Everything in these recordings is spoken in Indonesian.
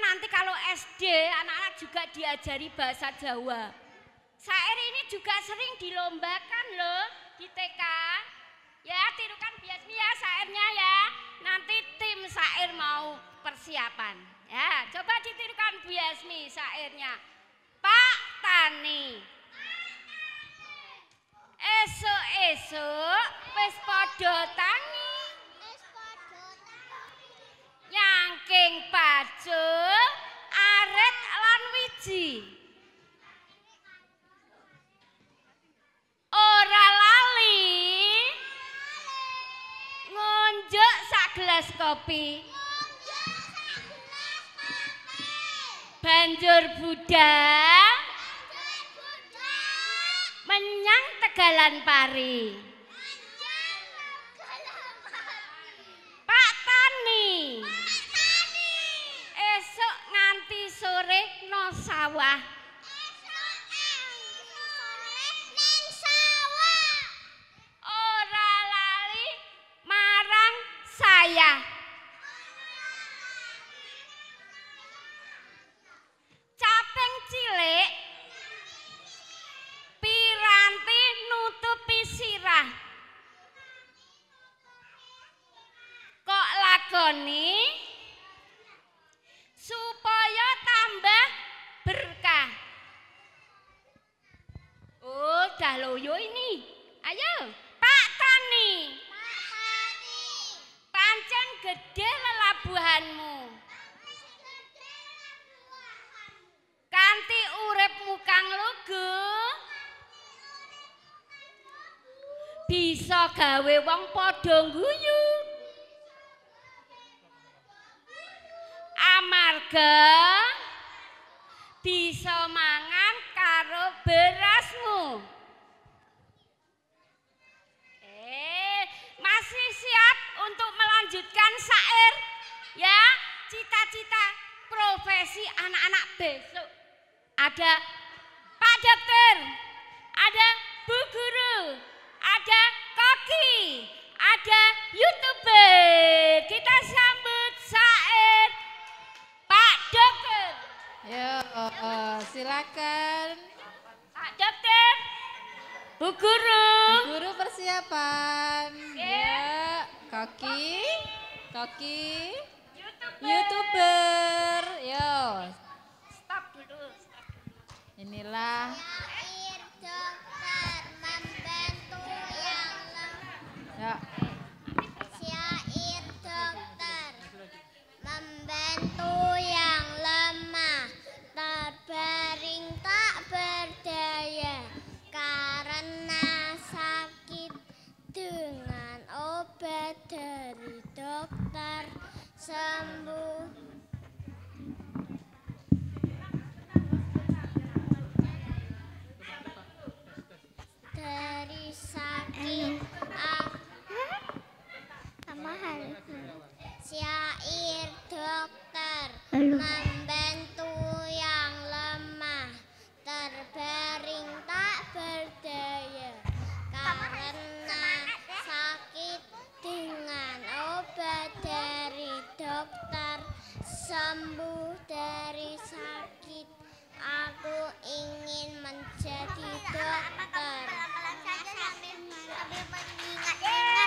nanti kalau SD anak-anak juga diajari bahasa Jawa. Syair ini juga sering dilombakan loh di TK. Ya, tirukan biasmi ya syairnya ya. Nanti tim syair mau persiapan. Ya, coba ditirukan Biasmi syairnya. Pak Tani. Esok-esok wis padha tani. Nyangking pacul. ngaji. Ora lali. Ngonjok sak gelas kopi. Banjur Buddha Banjur Buddha Menyang Tegalan Menyang Tegalan Pari saya. Caping cilik piranti nutupi sirah. Kok lagoni supaya tambah berkah. Oh, dah loyo ini. Ayo. gede lelabuhanmu ganti uripmu kang lugu bisa gawe wong padha guyu amarga bisa mangan karo berasmu melanjutkan syair ya cita-cita profesi anak-anak besok ada Pak Dokter ada Bu Guru ada Koki ada youtuber kita sambut syair Pak Dokter ya uh, silakan Pak Dokter Bu Guru Bu Guru persiapan ya, ya. Koki Koki. Youtuber. Youtuber. Yo. Halo. Membantu yang lemah, terbaring tak berdaya karena sakit dengan obat dari dokter sembuh dari sakit. Aku ingin menjadi dokter. sambil mengingat.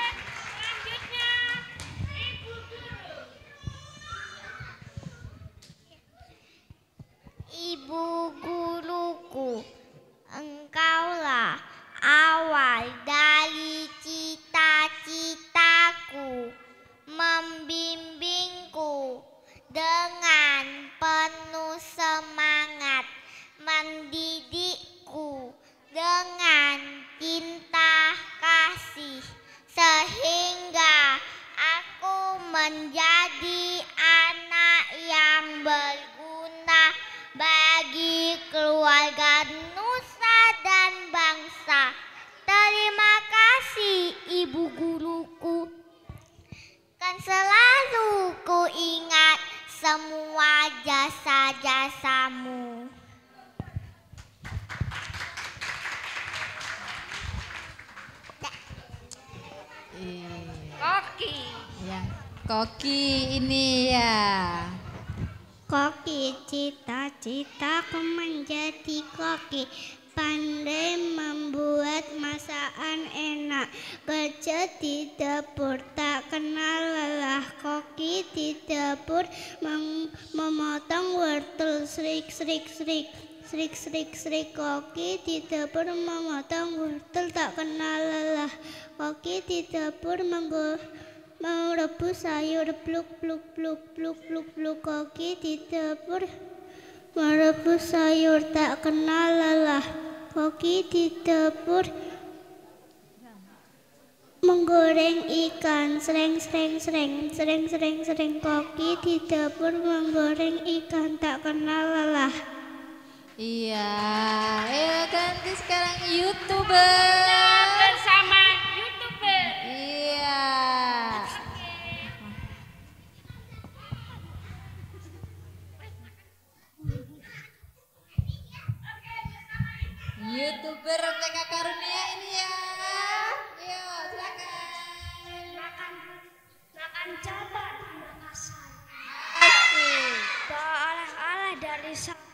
menjadi anak yang berguna bagi keluarga nusa dan bangsa. Terima kasih Ibu guruku. Kan selalu ku ingat semua jasa-jasamu. Iya. Okay. Yeah. Koki ini ya. Koki cita-citaku cita menjadi koki pandai membuat masakan enak kerja di dapur tak kenal lelah koki di dapur memotong wortel serik serik serik serik serik serik koki di dapur memotong wortel tak kenal lelah koki di dapur menggoreng mau rebus sayur pluk pluk pluk pluk pluk pluk koki di dapur mau rebus sayur tak kenal lelah koki di dapur menggoreng ikan sereng sereng sereng sereng sereng sereng koki di dapur menggoreng ikan tak kenal lelah iya Youtuber TK Karunia ini ya. Yo, silakan. Makan makan cabai di Makassar. Asik. Bawa oleh-oleh dari sana.